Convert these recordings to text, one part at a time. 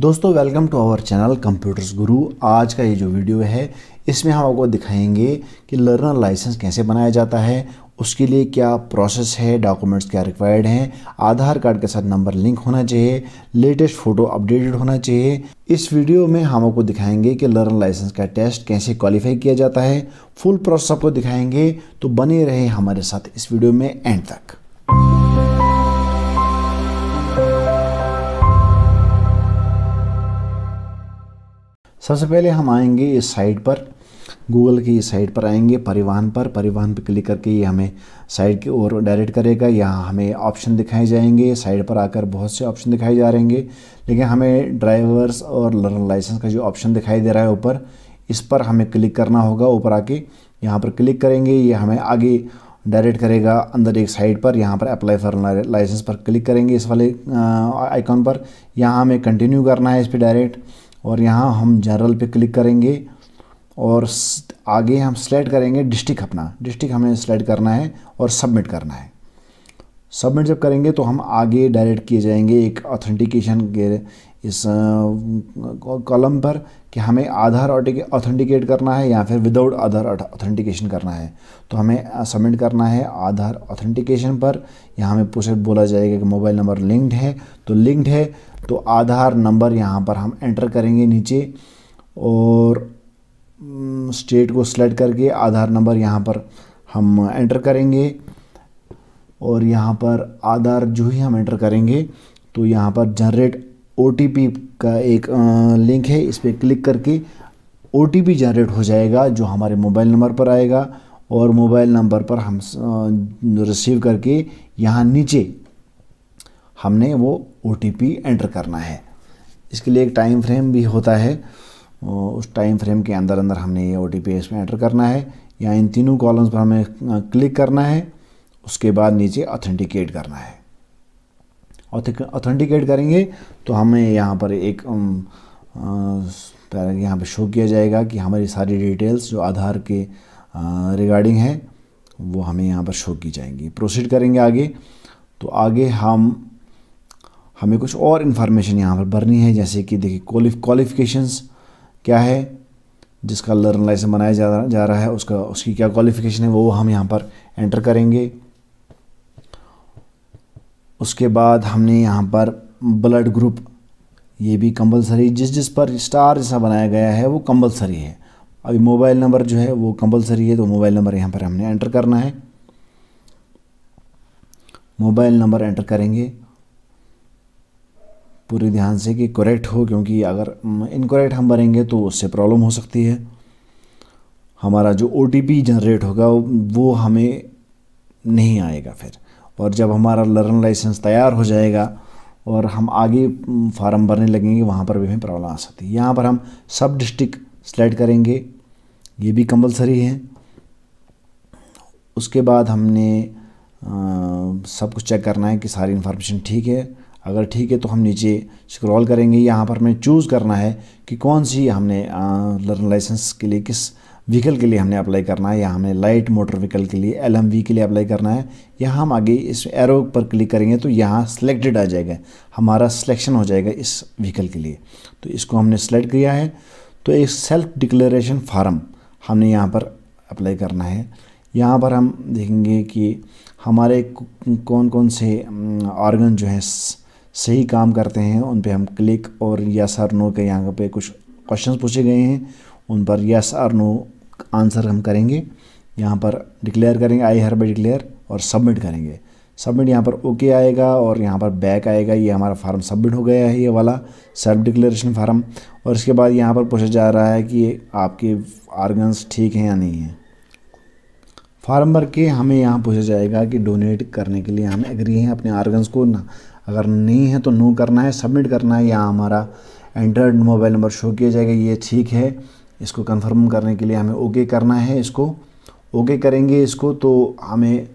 दोस्तों welcome to our channel computers guru आज का ये जो वीडियो है इसमें हम आपको दिखाएंगे कि लर्नर लाइसेंस कैसे बनाया जाता है उसके लिए क्या प्रोसेस है डॉक्यूमेंट्स क्या रिक्वायर्ड हैं आधार कार्ड के साथ नंबर लिंक होना चाहिए लेटेस्ट फ़ोटो अपडेटेड होना चाहिए इस वीडियो में हम आपको दिखाएंगे कि लर्नर लाइसेंस का टेस्ट कैसे क्वालिफाई किया जाता है फुल प्रोसेस आपको दिखाएंगे तो बने रहे हमारे साथ इस वीडियो में एंड तक सबसे पहले हम आएंगे इस साइट पर गूगल की इस साइट पर आएंगे परिवहन पर परिवहन पर क्लिक करके ये हमें साइट की ओर डायरेक्ट करेगा यहाँ हमें ऑप्शन दिखाए जाएंगे साइट पर आकर बहुत से ऑप्शन दिखाए जा रहे हैं लेकिन हमें ड्राइवर्स और लर्नर लाइसेंस का जो ऑप्शन दिखाई दे रहा है ऊपर इस पर हमें क्लिक करना होगा ऊपर आके यहाँ पर क्लिक करेंगे ये हमें आगे डायरेक्ट करेगा अंदर एक साइड पर यहाँ पर अप्लाई फॉर लाइसेंस पर क्लिक करेंगे इस वाले आइकॉन पर यहाँ हमें कंटिन्यू करना है इस पर डायरेक्ट और यहाँ हम जनरल पे क्लिक करेंगे और आगे हम सेलेक्ट करेंगे डिस्ट्रिक्ट अपना डिस्ट्रिक्ट हमें सेलेक्ट करना है और सबमिट करना है सबमिट जब करेंगे तो हम आगे डायरेक्ट किए जाएंगे एक ऑथेंटिकेशन के इस कॉलम पर कि हमें आधार ऑथेंटिकेट करना है या फिर विदाउट आधार ऑथेंटिकेशन करना है तो हमें सबमिट करना है आधार ऑथेंटिकेशन पर यहाँ हमें पूछे बोला जाएगा कि मोबाइल नंबर लिंक्ड है तो लिंक्ड है तो आधार नंबर यहाँ पर हम एंटर करेंगे नीचे और स्टेट को सिलेक्ट करके आधार नंबर यहाँ पर हम एंटर करेंगे और यहाँ पर आधार जो ही हम एंटर करेंगे तो यहाँ पर जनरेट ओ का एक लिंक है इस पर क्लिक करके ओ जनरेट हो जाएगा जो हमारे मोबाइल नंबर पर आएगा और मोबाइल नंबर पर हम रिसीव करके यहाँ नीचे हमने वो ओ एंटर करना है इसके लिए एक टाइम फ्रेम भी होता है उस टाइम फ्रेम के अंदर अंदर हमने ये ओ इसमें एंटर करना है या इन तीनों कॉलम्स पर हमें क्लिक करना है उसके बाद नीचे ऑथेंटिकेट करना है ऑथेंटिकेट करेंगे तो हमें यहाँ पर एक um, uh, यहाँ पर शो किया जाएगा कि हमारी सारी डिटेल्स जो आधार के रिगार्डिंग uh, है वो हमें यहाँ पर शो की जाएंगी प्रोसीड करेंगे आगे तो आगे हम हमें कुछ और इन्फॉर्मेशन यहाँ पर भरनी है जैसे कि देखिए क्वालिफिकेशंस क्या है जिसका लर्न लाइसेंस बनाया जा रहा है उसका उसकी क्या क्वालिफिकेशन है वो हम यहाँ पर एंटर करेंगे उसके बाद हमने यहाँ पर ब्लड ग्रुप ये भी कंपलसरी जिस जिस पर स्टार जैसा बनाया गया है वो कंपलसरी है अभी मोबाइल नंबर जो है वो कंपलसरी है तो मोबाइल नंबर यहाँ पर हमने एंटर करना है मोबाइल नंबर एंटर करेंगे पूरे ध्यान से कि करेक्ट हो क्योंकि अगर इनकोरेक्ट हम भरेंगे तो उससे प्रॉब्लम हो सकती है हमारा जो ओ जनरेट होगा वो हमें नहीं आएगा फिर और जब हमारा लर्न लाइसेंस तैयार हो जाएगा और हम आगे फार्म भरने लगेंगे वहाँ पर भी हमें प्रॉब्लम आ सकती है यहाँ पर हम सब डिस्ट्रिक्ट सेलेक्ट करेंगे ये भी कंपलसरी है उसके बाद हमने आ, सब कुछ चेक करना है कि सारी इन्फॉर्मेशन ठीक है अगर ठीक है तो हम नीचे स्क्रॉल करेंगे यहाँ पर हमें चूज़ करना है कि कौन सी हमने लर्न लाइसेंस के लिए किस व्हीकल के लिए हमने अप्लाई करना है या हमें लाइट मोटर व्हीकल के लिए एल के लिए अप्लाई करना है या हम आगे इस एरो पर क्लिक करेंगे तो यहाँ सेलेक्टेड आ जाएगा हमारा सिलेक्शन हो जाएगा इस व्हीकल के लिए तो इसको हमने सेलेक्ट किया है तो एक सेल्फ डिक्लेरेशन फार्म हमने यहाँ पर अप्लाई करना है यहाँ पर हम देखेंगे कि हमारे कौन कौन से ऑर्गन हम्म, जो हैं सही काम करते हैं उन पर हम क्लिक और यस आर नो के यहाँ पे कुछ क्वेश्चन पूछे गए हैं उन पर यस आर नो आंसर हम करेंगे यहाँ पर डिक्लेयर करेंगे आई हर बाई डिक्लेयर और सबमिट करेंगे सबमिट यहाँ पर ओके okay आएगा और यहाँ पर बैक आएगा ये हमारा फार्म सबमिट हो गया है ये वाला सेल्फ डिक्लेरेशन फार्म और इसके बाद यहाँ पर पूछा जा रहा है कि आपके आर्गन्स ठीक हैं या नहीं हैं फार्म भर के हमें यहाँ पूछा जाएगा कि डोनेट करने के लिए हम एग्री हैं अपने आर्गन्स को ना अगर नहीं है तो नो करना है सबमिट करना है यहाँ हमारा एंड्रॉयड मोबाइल नंबर शो किया जाएगा ये ठीक है इसको कंफर्म करने के लिए हमें ओके करना है इसको ओके करेंगे इसको तो हमें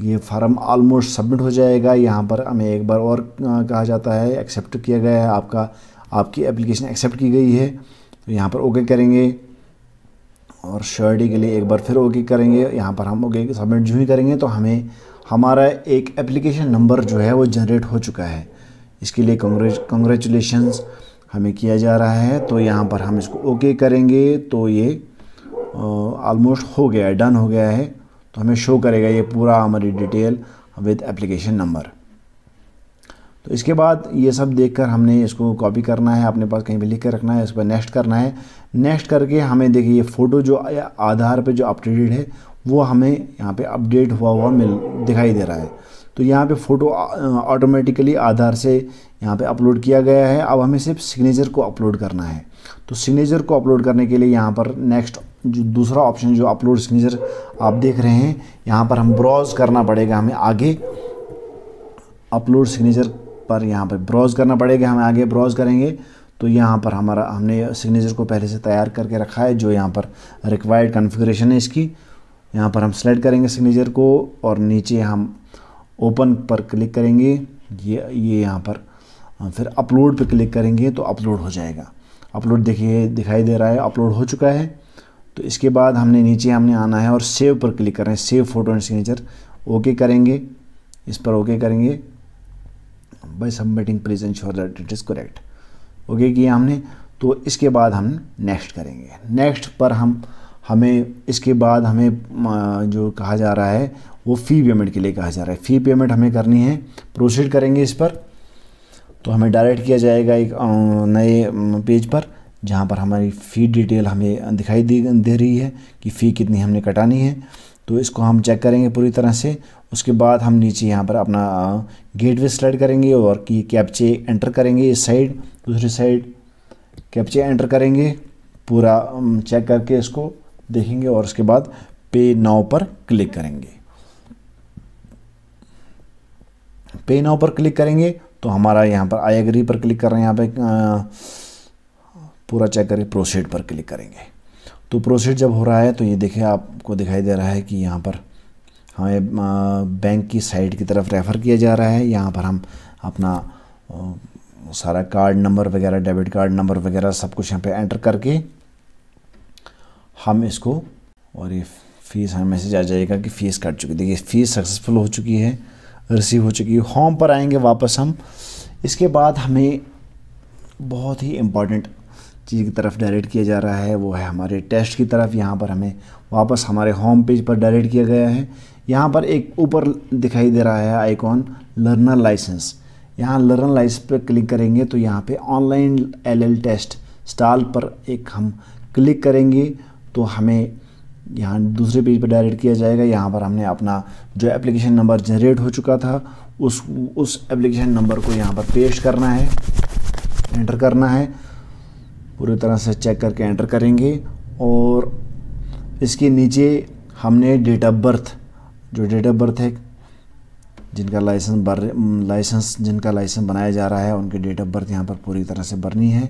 ये फार्म ऑलमोस्ट सबमिट हो जाएगा यहाँ पर हमें एक बार और कहा जाता है एक्सेप्ट किया गया है आपका आपकी एप्लीकेशन एक्सेप्ट की गई है तो यहाँ पर ओके करेंगे और श्योरिटी के लिए एक बार फिर ओके करेंगे यहाँ पर हम ओके सबमिट जो ही करेंगे तो हमें हमारा एक एप्लीकेशन नंबर जो है वो जनरेट हो चुका है इसके लिए कॉन्ग्रेचुलेशंस हमें किया जा रहा है तो यहाँ पर हम इसको ओके करेंगे तो ये ऑलमोस्ट हो गया है डन हो गया है तो हमें शो करेगा ये पूरा हमारी डिटेल विद एप्लीकेशन नंबर तो इसके बाद ये सब देखकर हमने इसको कॉपी करना है अपने पास कहीं भी लिख कर रखना है इस पर नेक्स्ट करना है नेक्स्ट करके हमें देखिए ये फ़ोटो जो आधार पे जो अपडेटेड है वो हमें यहाँ पे अपडेट हुआ हुआ मिल दिखाई दे रहा है तो यहाँ पे फ़ोटो ऑटोमेटिकली आधार से यहाँ पे अपलोड किया गया है अब हमें सिर्फ सिग्नेचर को अपलोड करना है तो सिग्नेचर को अपलोड करने के लिए यहाँ पर नेक्स्ट जो दूसरा ऑप्शन जो अपलोड सिग्नेचर आप देख रहे हैं यहाँ पर हम ब्राउज़ करना पड़ेगा हमें आगे अपलोड सिग्नेचर पर यहाँ पर ब्राउज़ करना पड़ेगा हमें आगे ब्राउज़ करेंगे तो यहाँ पर हमारा हमने सिग्नेचर को पहले से तैयार करके रखा है जो यहाँ पर रिक्वायर्ड कन्फिग्रेशन है इसकी यहाँ पर हम सेलेक्ट करेंगे सिग्नेचर को और नीचे हम ओपन पर क्लिक करेंगे ये ये यहाँ पर फिर अपलोड पर क्लिक करेंगे तो अपलोड हो जाएगा अपलोड देखिए दिखाई दे रहा है अपलोड हो चुका है तो इसके बाद हमने नीचे हमने आना है और सेव पर क्लिक कर रहे हैं save photo and signature okay करेंगे इस पर ओके करेंगे by submitting please ensure that it is correct okay किया हमने तो इसके बाद हम नेक्स्ट करेंगे नेक्स्ट पर हम हमें इसके बाद हमें जो कहा जा रहा है वो फ़ी पेमेंट के लिए कहा जा रहा है फ़ी पेमेंट हमें करनी है प्रोसीड करेंगे इस पर तो हमें डायरेक्ट किया जाएगा एक नए पेज पर जहाँ पर हमारी फ़ी डिटेल हमें दिखाई दे दे रही है कि फ़ी कितनी हमने कटानी है तो इसको हम चेक करेंगे पूरी तरह से उसके बाद हम नीचे यहाँ पर अपना गेट वे स्लाइड करेंगे और कि कैप्चे एंटर करेंगे इस साइड दूसरी साइड कैप्चे एंटर करेंगे पूरा चेक करके इसको देखेंगे और उसके बाद पे नाव पर क्लिक करेंगे पे नाव पर क्लिक करेंगे तो हमारा यहाँ पर आई एग्री पर क्लिक कर रहे हैं यहाँ पे पूरा चेक करें प्रोसीड पर क्लिक करेंगे तो प्रोसीड जब हो रहा है तो ये देखें आपको दिखाई दे रहा है कि यहाँ पर हमें बैंक की साइट की तरफ रेफ़र किया जा रहा है यहाँ पर हम अपना सारा कार्ड नंबर वगैरह डेबिट कार्ड नंबर वगैरह सब कुछ यहाँ पे एंटर करके हम इसको और ये फीस हमें मैसेज आ जाएगा कि फ़ीस कट चुकी देखिए फ़ीस सक्सेसफुल हो चुकी है रिसीव हो चुकी है होम पर आएंगे वापस हम इसके बाद हमें बहुत ही इम्पॉर्टेंट चीज़ की तरफ डायरेक्ट किया जा रहा है वो है हमारे टेस्ट की तरफ यहाँ पर हमें वापस हमारे होम पेज पर डायरेक्ट किया गया है यहाँ पर एक ऊपर दिखाई दे रहा है आइकॉन लर्नर लाइसेंस यहाँ लर्नर लाइसेंस पर क्लिक करेंगे तो यहाँ पे ऑनलाइन एलएल टेस्ट स्टाल पर एक हम क्लिक करेंगे तो हमें यहाँ दूसरे पेज पर डायरेक्ट किया जाएगा यहाँ पर हमने अपना जो एप्लीकेशन नंबर जनरेट हो चुका था उस उस एप्लीकेशन नंबर को यहाँ पर पेस्ट करना है एंटर करना है पूरी तरह से चेक करके एंटर करेंगे और इसके नीचे हमने डेट ऑफ बर्थ जो डेट ऑफ बर्थ है जिनका लाइसेंस भर लाइसेंस जिनका लाइसेंस बनाया जा रहा है उनके डेट ऑफ बर्थ यहाँ पर पूरी तरह से भरनी है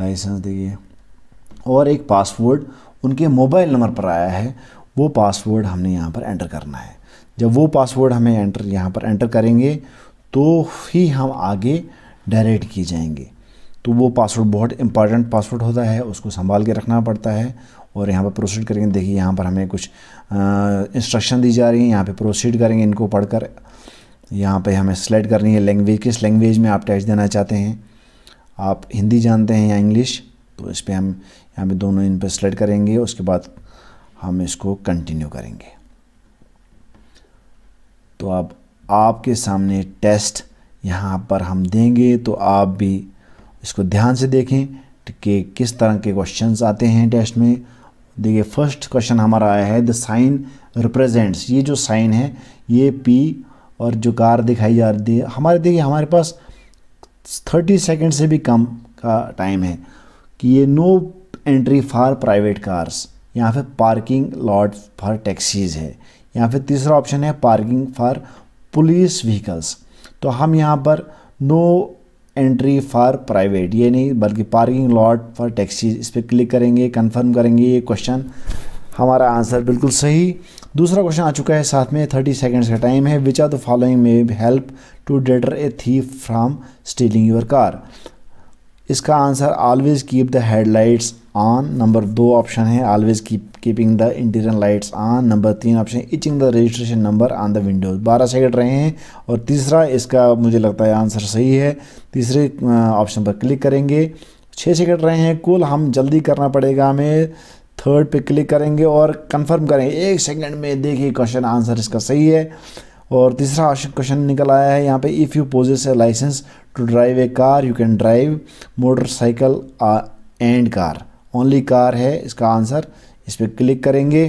लाइसेंस देखिए और एक पासवर्ड उनके मोबाइल नंबर पर आया है वो पासवर्ड हमने यहाँ पर एंटर करना है जब वो पासवर्ड हमें एंटर यहाँ पर एंटर करेंगे तो ही हम आगे डायरेक्ट किए जाएंगे तो वो पासवर्ड बहुत इंपॉर्टेंट पासवर्ड होता है उसको संभाल के रखना पड़ता है और यहाँ पर प्रोसीड करेंगे देखिए यहाँ पर हमें कुछ इंस्ट्रक्शन दी जा रही है यहाँ पे प्रोसीड करेंगे इनको पढ़कर यहाँ पे हमें सेलेक्ट करनी है लैंग्वेज किस लैंग्वेज में आप टैच देना चाहते हैं आप हिंदी जानते हैं या इंग्लिश तो इस पर हम यहाँ पे दोनों इन पर सेलेक्ट करेंगे उसके बाद हम इसको कंटिन्यू करेंगे तो आप आपके सामने टेस्ट यहाँ पर हम देंगे तो आप भी इसको ध्यान से देखें कि किस तरह के क्वेश्चंस आते हैं टेस्ट में देखिए फर्स्ट क्वेश्चन हमारा आया है द साइन रिप्रेजेंट्स ये जो साइन है ये पी और जो कार दिखाई जा रही है हमारे देखिए हमारे पास थर्टी सेकेंड से भी कम का टाइम है कि ये no entry for private cars यहाँ पे पार्किंग लॉट फॉर टैक्सीज है यहाँ पे तीसरा ऑप्शन है पार्किंग फॉर पुलिस व्हीकल्स तो हम यहाँ पर नो एंट्री फॉर प्राइवेट ये नहीं बल्कि पार्किंग लॉट फॉर टैक्सीज इस पर क्लिक करेंगे कंफर्म करेंगे ये क्वेश्चन हमारा आंसर बिल्कुल सही दूसरा क्वेश्चन आ चुका है साथ में थर्टी सेकेंड्स का टाइम है विच आर द फॉलोइंग में help to deter a thief from stealing your car इसका answer always keep the headlights on number दो ऑप्शन है always keep keeping the interior lights on number तीन option etching the registration number on the windows बारह second रहे हैं और तीसरा इसका मुझे लगता है आंसर सही है तीसरे ऑप्शन पर क्लिक करेंगे छः सेकेंड रहे हैं कुल हम जल्दी करना पड़ेगा हमें थर्ड पे क्लिक करेंगे और कंफर्म करेंगे एक सेकंड में देखिए क्वेश्चन आंसर इसका सही है और तीसरा क्वेश्चन निकल आया है यहाँ पे if you possess a licence to drive a car you can drive motorcycle and car only car है इसका आंसर इस पर क्लिक करेंगे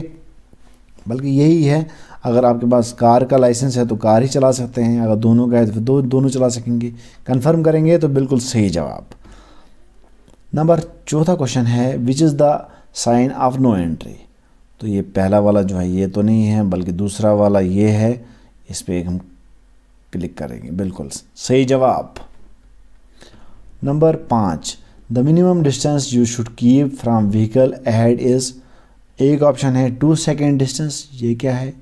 बल्कि यही है अगर आपके पास कार का लाइसेंस है तो कार ही चला सकते हैं अगर दोनों का है तो दो दोनों चला सकेंगे कन्फर्म करेंगे तो बिल्कुल सही जवाब नंबर चौथा क्वेश्चन है which is the sign of no entry तो ये पहला वाला जो है ये तो नहीं है बल्कि दूसरा वाला ये है इस पर हम क्लिक करेंगे बिल्कुल सही जवाब नंबर पाँच the minimum distance you should keep from vehicle ahead is एक ऑप्शन है टू सेकेंड डिस्टेंस ये क्या है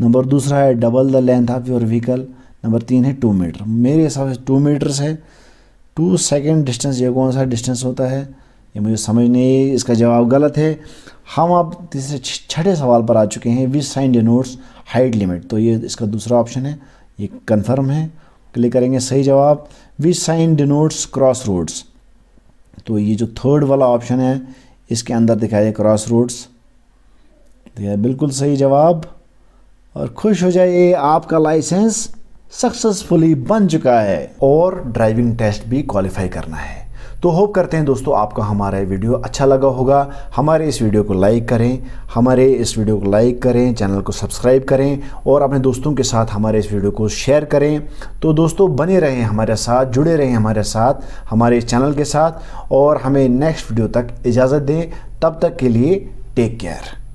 नंबर दूसरा है double the length of your vehicle number तीन है टू मीटर मेरे हिसाब से टू मीटर्स है टू सेकेंड डिस्टेंस ये कौन सा डिस्टेंस होता है ये मुझे समझ नहीं इसका जवाब गलत है हम अब तीसरे छठे सवाल पर आ चुके हैं which sign denotes height limit तो ये इसका दूसरा ऑप्शन है ये कन्फर्म है क्लिक करेंगे सही जवाब which sign denotes crossroads तो ये जो थर्ड वाला ऑप्शन है इसके अंदर दिखाया क्रॉस रोड्स यह बिल्कुल सही जवाब और खुश हो जाइए आपका लाइसेंस सक्सेसफुली बन चुका है और ड्राइविंग टेस्ट भी क्वालिफाई करना है तो होप करते हैं दोस्तों आपका हमारा वीडियो अच्छा लगा होगा हमारे इस वीडियो को लाइक करें हमारे इस वीडियो को लाइक करें चैनल को सब्सक्राइब करें और अपने दोस्तों के साथ हमारे इस वीडियो को शेयर करें तो दोस्तों बने रहें हमारे साथ जुड़े रहें हमारे साथ हमारे चैनल के साथ और हमें नेक्स्ट वीडियो तक इजाज़त दें तब तक के लिए टेक केयर